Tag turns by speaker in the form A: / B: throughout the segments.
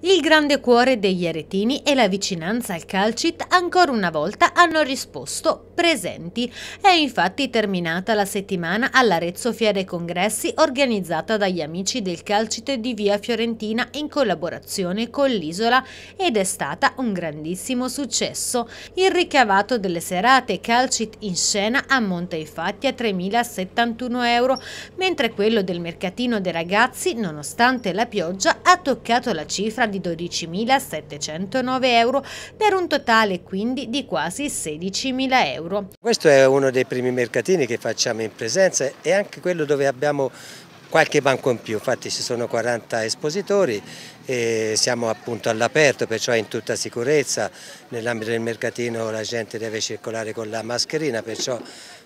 A: Il grande cuore degli aretini e la vicinanza al calcit ancora una volta hanno risposto presenti. È infatti terminata la settimana all'Arezzo Fiere Congressi organizzata dagli amici del calcit di Via Fiorentina in collaborazione con l'isola ed è stata un grandissimo successo. Il ricavato delle serate calcit in scena ammonta infatti a 3.071 euro, mentre quello del mercatino dei ragazzi, nonostante la pioggia, ha toccato la cifra tassa di 12.709 euro per un totale quindi di quasi 16.000 euro.
B: Questo è uno dei primi mercatini che facciamo in presenza e anche quello dove abbiamo qualche banco in più, infatti ci sono 40 espositori e siamo appunto all'aperto, perciò in tutta sicurezza, nell'ambito del mercatino la gente deve circolare con la mascherina, perciò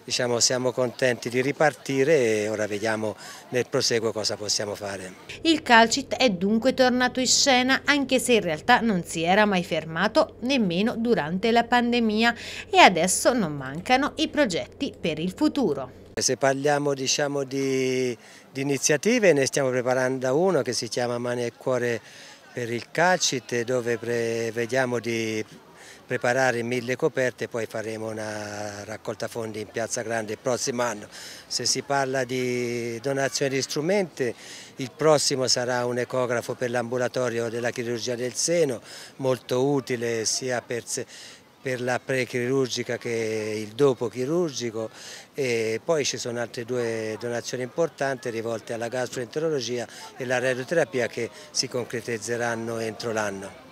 B: diciamo, siamo contenti di ripartire e ora vediamo nel proseguo cosa possiamo fare.
A: Il Calcit è dunque tornato in scena anche se in realtà non si era mai fermato nemmeno durante la pandemia e adesso non mancano i progetti per il futuro.
B: Se parliamo diciamo, di, di, iniziative ne stiamo preparando una che si chiama Mani e Cuore per il Calcite dove prevediamo di preparare mille coperte e poi faremo una raccolta fondi in Piazza Grande il prossimo anno. Se si parla di donazione di strumenti, il prossimo sarà un ecografo per l'ambulatorio della chirurgia del seno, molto utile sia per per la pre-chirurgica che è il dopo chirurgico e poi ci sono altre due donazioni importanti rivolte alla gastroenterologia e alla radioterapia che si concretizzeranno entro l'anno.